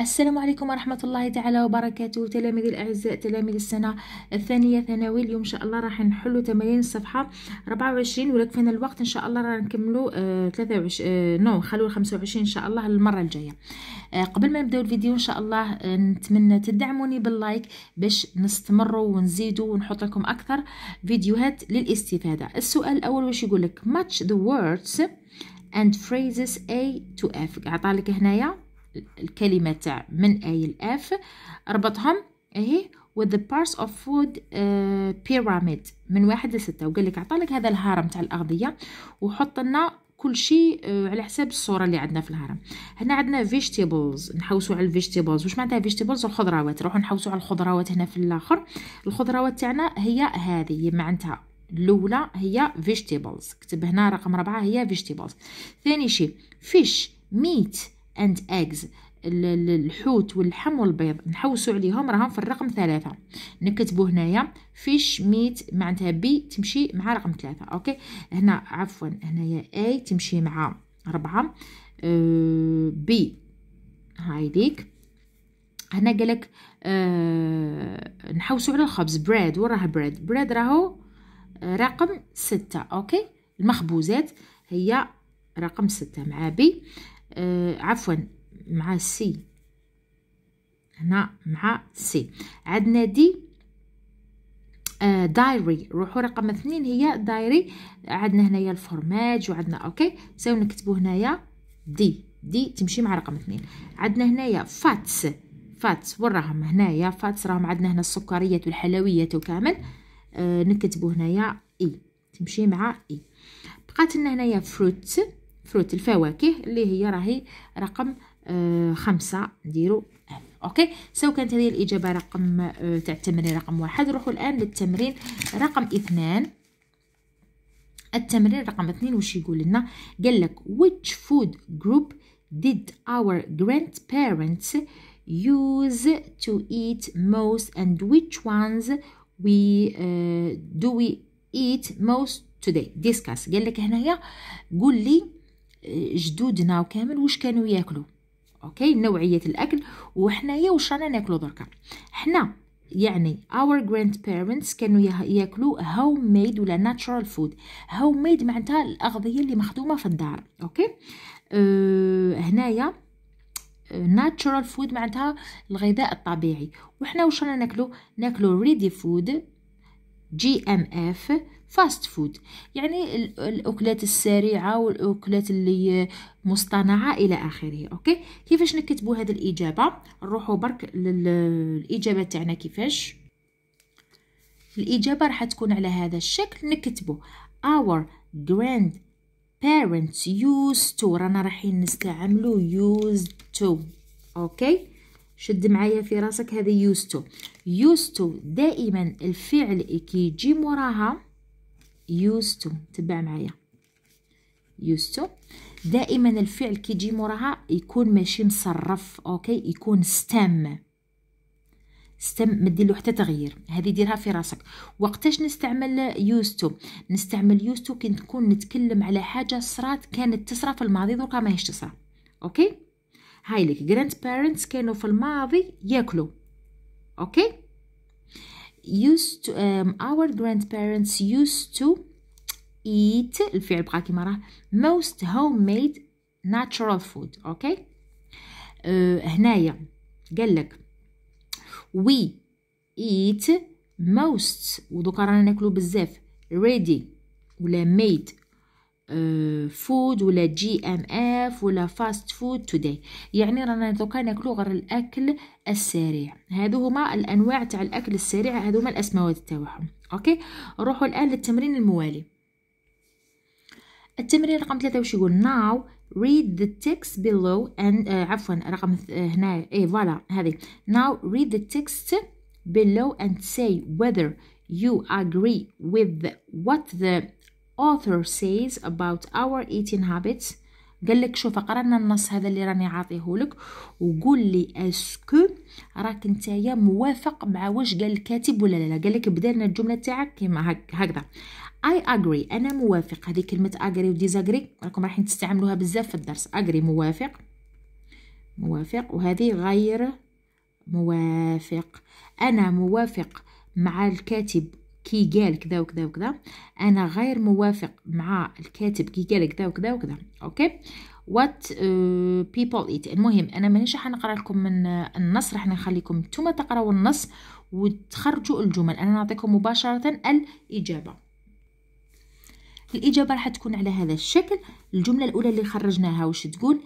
السلام عليكم ورحمة الله تعالى وبركاته تلاميذ الأعزاء تلاميذ السنة الثانية ثانوي اليوم إن شاء الله راح نحلو تمارين الصفحة 24 ولكن فينا الوقت إن شاء الله راح نكملو آه 23 آه نو خلوه 25 إن شاء الله المرة الجاية آه قبل ما نبداو الفيديو إن شاء الله آه، نتمنى تدعموني باللايك باش نستمروا ونزيدوا ونحط لكم أكثر فيديوهات للاستفادة السؤال الأول واش يقول لك match the words and phrases A to F عطالك هنايا الكلمه تاع من اي الاف ربطهم اهي with the parts of food uh, pyramid من واحد لستة وقال لك عطالك هذا الهرم تاع الأغذية وحط لنا كل شيء آه، على حساب الصورة اللي عندنا في الهرم هنا عندنا vegetables نحوسوا على vegetables واش معناتها vegetables الخضروات نروحوا نحوسوا على الخضروات هنا في الآخر الخضروات تاعنا هي هذه معناتها الأولى هي vegetables كتب هنا رقم ربعة هي vegetables ثاني شيء fish meat اند ايجز الحوت واللحم والبيض نحوسوا عليهم راهم في الرقم ثلاثة نكتبوا هنايا فيش ميت معناتها بي تمشي مع رقم ثلاثة اوكي هنا عفوا هنايا اي تمشي مع ربعة أه بي ديك هنا قالك أه نحوسوا على الخبز بريد وراه بريد بريد راهو آه، رقم ستة اوكي المخبوزات هي رقم ستة مع بي آه عفوا مع سي هنا مع سي عندنا دي دايري آه، روحوا رقم اثنين هي دايري عندنا هنايا الفورماج وعندنا اوكي ساو نكتبوا هنايا دي دي تمشي مع رقم اثنين عندنا هنايا فاتس فاتس وراهم هنايا فاتس راهم عندنا هنا السكريات والحلويات وكامل آه نكتبوا هنايا اي e. تمشي مع اي e. بقات لنا هنايا فروت فروت الفواكه اللي هي راهي رقم آه، خمسة نديرو اوكي سو كانت هذه الاجابه رقم آه، تاع التمرين رقم واحد نروحوا الان للتمرين رقم اثنان التمرين رقم اثنين وش يقول لنا قال لك which food group did our grandparents use to eat most and which ones we uh, do we eat most today discuss قال لك هنايا قول لي جدودنا وكامل واش كانوا ياكلوا اوكي نوعيه الاكل وحنايا واش رانا ناكلو دركا حنا يعني our grandparents كانوا ياكلوا homemade ولا natural food homemade معناتها الاغذيه اللي مخدومه في الدار اوكي أه هنايا ناتشورال أه، فود معناتها الغذاء الطبيعي وحنا واش رانا ناكلو ناكلو ريدي فود جي ام اف فاست فود يعني الاكلات السريعه والاكلات اللي مصطنعه الى اخره اوكي كيفاش نكتبوا هذه الاجابه نروحوا برك للاجابه تاعنا كيفاش الاجابه راح تكون على هذا الشكل نكتبوا our grand parents used to رانا رايحين نستعملو used to اوكي شد معايا في راسك هذه used to used to دائما الفعل كيجي موراها used to تبع معايا used to دائما الفعل كيجي موراها يكون ماشي مصرف اوكي يكون stem stem ما دير حتى تغيير هذه ديرها في راسك وقتاش نستعمل used to نستعمل used to كي تكون نتكلم على حاجه صرات كانت تصرى في الماضي دركا ماهيش تصرى اوكي هاي لك grandparents كانوا في الماضي ياكلوا اوكي used to, um, our grandparents used to eat الفعل بقى كيما most homemade natural food okay uh, هنايا قال لك we eat most ودوكا رانا ناكلو بزاف ready ولا made فود آه، ولا جي ام اف ولا فاست فود توداي يعني رانا دوكا ناكلو غير الاكل السريع هادو هما الانواع تاع الاكل السريع هادو هما الاسماوات تاعهم اوكي نروحوا الان للتمرين الموالي التمرين رقم ثلاثة وش يقول now read the text below and uh, عفوا رقم uh, هنا اي فوالا هذه now read the text below and say whether you agree with what the author says about our eating habits قال لك شوف اقرا لنا النص هذا اللي راني عاطيه لك وقول لي اسكو راك نتايا موافق مع واش قال الكاتب ولا لا قال لك بدلنا الجمله تاعك كيما هكذا اي اجري انا موافق هذه كلمه اجري disagree راكم رايحين تستعملوها بزاف في الدرس اجري موافق موافق وهذه غير موافق انا موافق مع الكاتب كي قال كذا وكذا وكذا انا غير موافق مع الكاتب كي قال كذا وكذا وكذا اوكي وات بيبل ايت المهم انا مانيش راح نقرا لكم من النص راح نخليكم نتوما تقراو النص وتخرجوا الجمل انا نعطيكم مباشره الاجابه الاجابه راح تكون على هذا الشكل الجمله الاولى اللي خرجناها واش تقول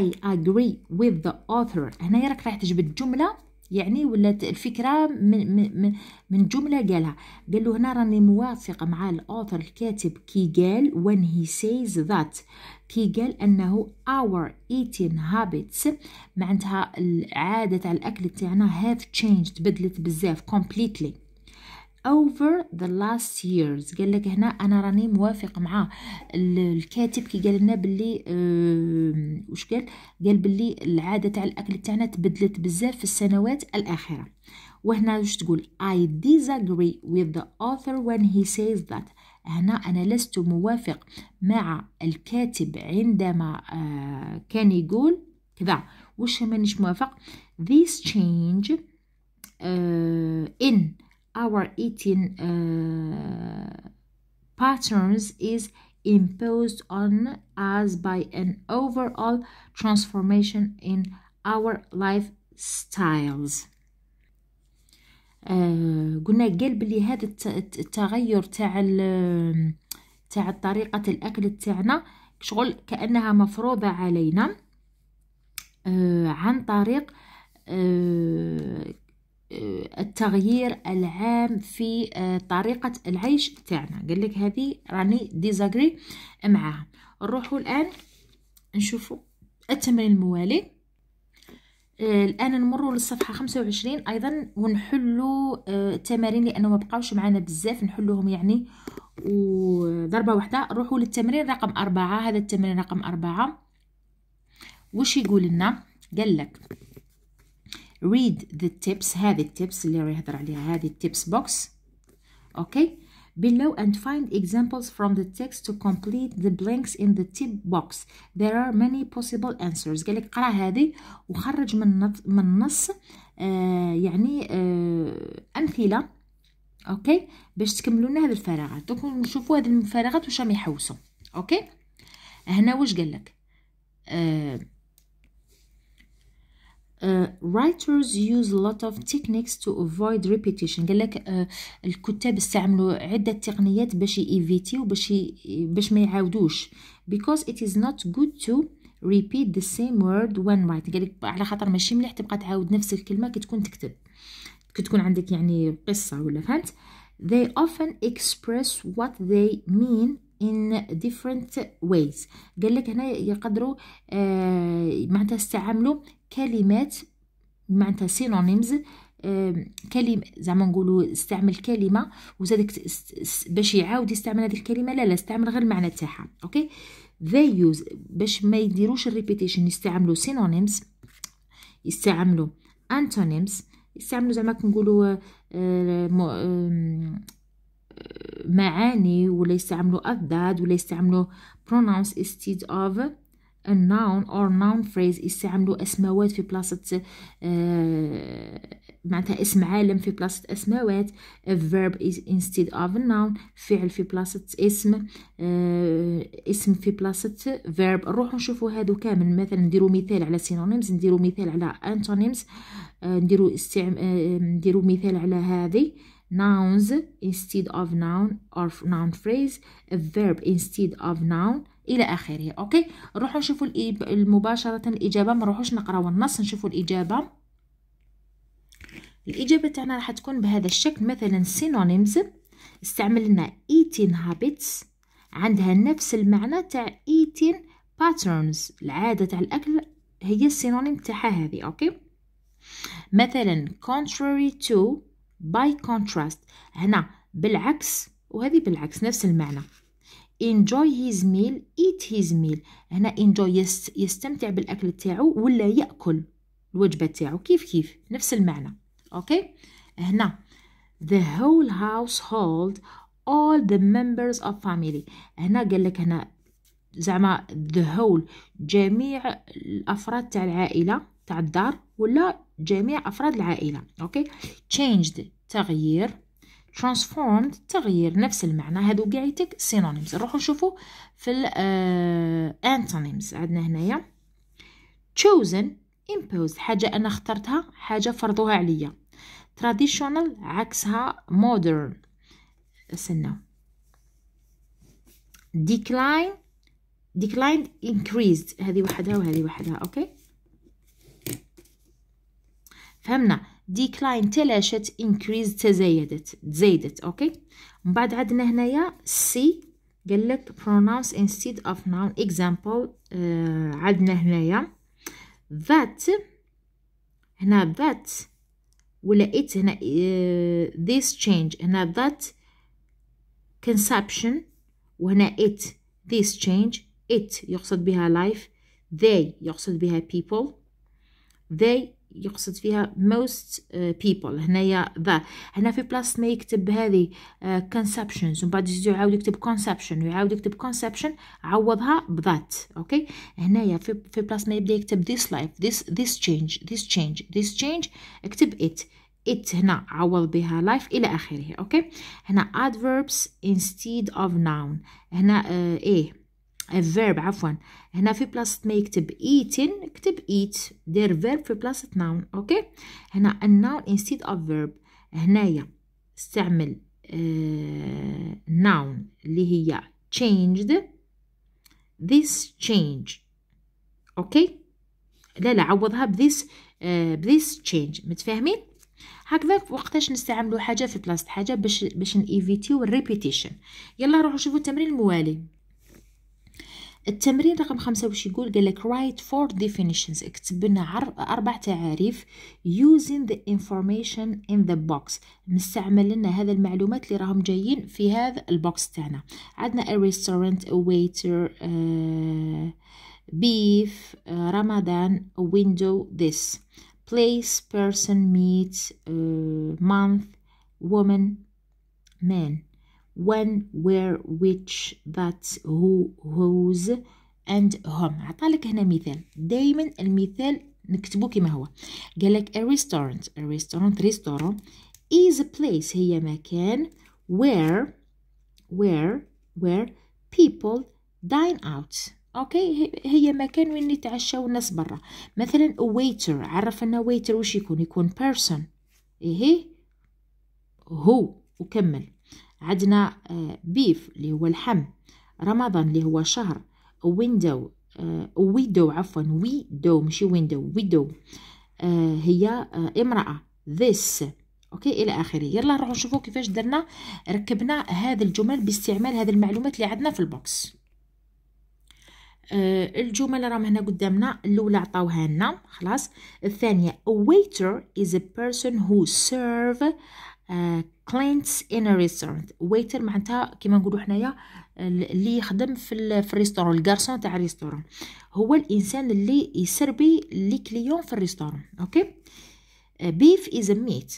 I agree with the author هنا راك راح تجبد جمله يعني ولات الفكره من من, من جمله قالها قال له هنا راني موافق مع الاوثر الكاتب كي قال when he says that كي قال انه our eating habits معناتها العاده تاع الاكل تاعنا have changed بدلت بزاف completely over the last years قال لك هنا انا راني موافق مع الكاتب كي قال لنا باللي اه وش قال قال باللي العاده تاع الاكل تاعنا تبدلت بزاف في السنوات الاخيره وهنا واش تقول I disagree with the author when he says that هنا أنا لست موافق مع الكاتب عندما آه كان يقول كذا وش مانيش موافق this change uh, in our eating uh, patterns is imposed on us by an overall transformation in our lifestyles آه قلنا قال بلي هذا التغير تاع تاع طريقه الاكل تاعنا شغل كانها مفروضه علينا آه عن طريق آه آه، التغيير العام في آه، طريقة العيش تاعنا قال لك هذه راني ديزاغري معاها نروحوا الآن نشوفوا التمرين الموالي آه، الان نمروا للصفحه 25 ايضا ونحلوا التمارين لانه ما بقاوش معنا بزاف نحلوهم يعني وضربه واحده نروحوا للتمرين رقم أربعة هذا التمرين رقم أربعة وش يقول لنا قال لك read the tips هذه التيبس اللي راهي يهضر عليها هذه التيبس بوكس اوكي Below and find examples from the text to complete the blanks in the tip box. There are many possible answers. قالك قرا هذه وخرج من من النص آه يعني آه امثله اوكي باش تكملوا لنا هذه الفراغات دوك نشوفوا هذه الفراغات واش راهم يحوسوا اوكي هنا واش قالك آه Uh, writers use a lot of techniques to avoid repetition قال لك uh, الكتاب استعملوا عده تقنيات باش يفيتيو باش باش ما يعاودوش because it is not good to repeat the same word when writing قال لك على خاطر ماشي مليح تبقى تعاود نفس الكلمه كي تكون تكتب كي تكون عندك يعني قصه ولا فهمت they often express what they mean in different ways قال لك هنا يقدروا آه معناتها استعملوا كلمات معناتها سينونيمز كلمة زعما نقولوا استعمل كلمة وزادك باش يعاود يستعمل هذه الكلمة لا لا استعمل غير المعنى تاعها اوكي they use باش ما يديروش الريبيتيشن يستعملوا سينونيمز يستعملوا انتونيمز يستعملوا زعما كنقولوا آه، آه، معاني ولا يستعملوا أضداد ولا يستعملوا pronouns instead of a noun or noun phrase يستعملوا اسماوات في بلاصة آه، معناتها اسم عالم في بلاصة اسماوات a verb is instead of a noun فعل في بلاصة اسم آه، اسم في بلاصة verb نروحو نشوفو هادو كامل مثلا نديرو مثال على synonyms نديرو مثال على antonyms آه، نديرو استعم... نديرو مثال على هذه nouns instead of noun or noun phrase a verb instead of noun الى اخره اوكي نروحوا نشوفوا مباشره الاجابه ما نروحوش نقراو النص نشوفوا الاجابه الاجابه تاعنا راح تكون بهذا الشكل مثلا سينونيمز استعملنا ايتين هابيتس عندها نفس المعنى تاع ايتين باترنز العاده تاع الاكل هي السينونيم تاعها هذه اوكي مثلا contrary to by contrast هنا بالعكس وهذه بالعكس نفس المعنى enjoy his meal eat his meal هنا enjoy يستمتع بالاكل تاعو ولا ياكل الوجبه تاعو كيف كيف نفس المعنى اوكي هنا the whole household all the members of family هنا قال لك هنا زعما the whole جميع الافراد تاع العائله تاع الدار ولا جميع افراد العائله اوكي changed تغيير transformed تغيير نفس المعنى هادو كاع يتك synonyms نروحو نشوفو في ال uh, antonyms عندنا هنايا chosen imposed حاجة أنا اخترتها حاجة فرضوها عليا traditional عكسها modern استنى decline declined increased هذه وحدها وهذه وحدها اوكي فهمنا decline تلاشت increase تزايدت زايدت, اوكي من بعد عندنا هنايا سي قال لك pronounce instead of noun example آه عندنا هنايا that هنا that ولا هنا آه this change هنا that conception وهنا it this change it يقصد بها life they يقصد بها people they يقصد فيها most آه، people هنايا ذا هنا في بلاصة ما يكتب هذه آه، conceptions ومن بعد يزيد يعاود يكتب conception ويعاود يكتب conception عوضها بذات اوكي هنايا في في بلاصة ما يبدا يكتب this life this this change this change this change اكتب it it هنا عوض بها life إلى آخره أوكي هنا adverbs instead of noun هنا uh, إيه verb عفوا هنا في بلاصة ما يكتب eating اكتب eat دير verb في بلاصة noun اوكي هنا a noun instead of verb هنايا استعمل uh, noun اللي هي changed this change اوكي لا لا عوضها بذيس آه بذيس change متفاهمين هكذا وقتاش نستعملوا حاجه في بلاصه حاجه باش باش نيفيتيو الريبيتيشن يلا روحوا شوفوا التمرين الموالي التمرين رقم خمسة واش يقول قال لك write four definitions اكتب لنا أربع تعاريف using the information in the box نستعمل لنا هذا المعلومات اللي راهم جايين في هذا البوكس تاعنا عندنا a restaurant a waiter uh, beef uh, رمضان a window this place person meet uh, month woman man when where which that who whose and whom. عطالك هنا مثال دايما المثال نكتبه كما هو قالك a restaurant a restaurant restaurant is a place هي مكان where where where people dine out Okay. هي مكان وين يتعشاو الناس برا مثلا waiter عرف ان waiter وش يكون يكون person ايه هو وكمل عندنا بيف آه، اللي هو اللحم رمضان اللي هو شهر ويندو ويدو آه، عفوا ويدو ماشي ويندو ويدو هي آه، امرأة this اوكي الى اخره يلا نروحوا نشوفوا كيفاش درنا ركبنا هذا الجمل باستعمال هذه المعلومات اللي عندنا في البوكس أه الجمل راهم هنا قدامنا الاولى عطاوها لنا خلاص الثانيه a waiter is a person who serve كلينتس ان ريستورانت ويتر معناتها كيما نقولوا حنايا آه، اللي يخدم في في الريستورون الكارسون تاع الريستورون هو الانسان اللي يسربي لي كليون في الريستورون اوكي بيف از ميت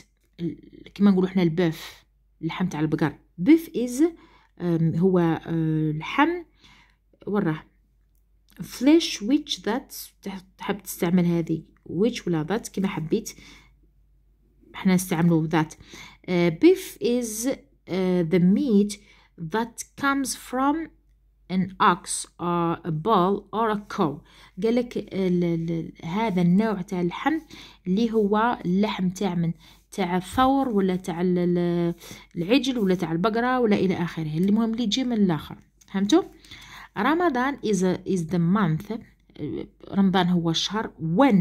كيما نقولوا حنا البوف اللحم تاع البقر بيف از هو آه، لحم وراه فليش ويتش ذات تحب تستعمل هذه ويتش ولا ذات كيما حبيت حنا نستعملو ذات Uh, beef is uh, the meat that comes from an ox or a bull or a cow قالك هذا النوع تاع اللحم اللي هو اللحم تاع من تاع الثور ولا تاع العجل ولا تاع البقره ولا الى اخره المهم اللي يجي من الاخر فهمتوا رمضان is از is the month uh, رمضان هو الشهر when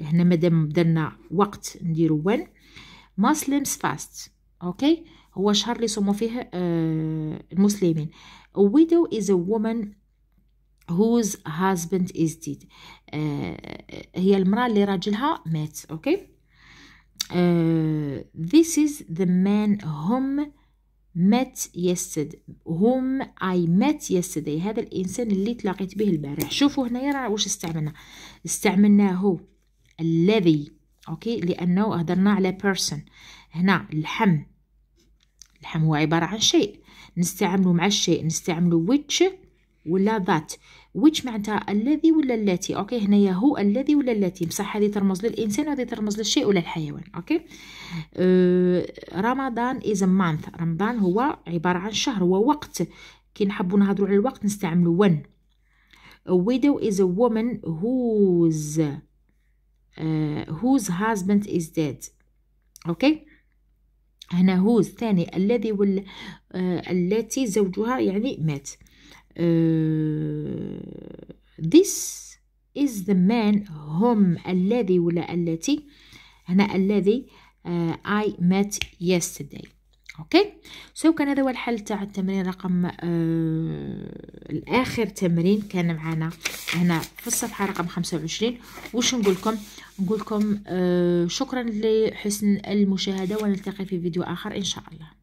هنا مادام درنا وقت نديرو when مسلمز فاست اوكي هو شهر اللي صوموا فيه آه، المسلمين widow is a woman whose husband is dead آه، هي المرأة اللي راجلها مات اوكي آه، this is the man whom met yesterday whom I met yesterday هذا الإنسان اللي تلاقيت به البارح شوفوا هنا راه واش استعملنا استعملناه الذي أوكي لأنه هدرنا على person هنا اللحم اللحم هو عبارة عن شيء نستعمله مع الشيء نستعمله which ولا ذات which معناتها الذي ولا التي اوكي هنايا هو الذي ولا التي بصح هذه ترمز للانسان وهذه ترمز للشيء ولا الحيوان اوكي أه رمضان از مانث رمضان هو عباره عن شهر هو وقت كي نحبوا نهضروا على الوقت نستعملوا when a widow is a woman uh, whose husband is dead okay هنا whose ثاني الذي وال uh, التي زوجها يعني مات uh, this is the man whom الذي ولا التي هنا الذي uh, I met yesterday اوكي سو كان هذا هو الحل تاع التمرين رقم آه الاخر تمرين كان معنا هنا في الصفحه رقم 25 واش نقول لكم نقول لكم آه شكرا لحسن المشاهده ونلتقي في فيديو اخر ان شاء الله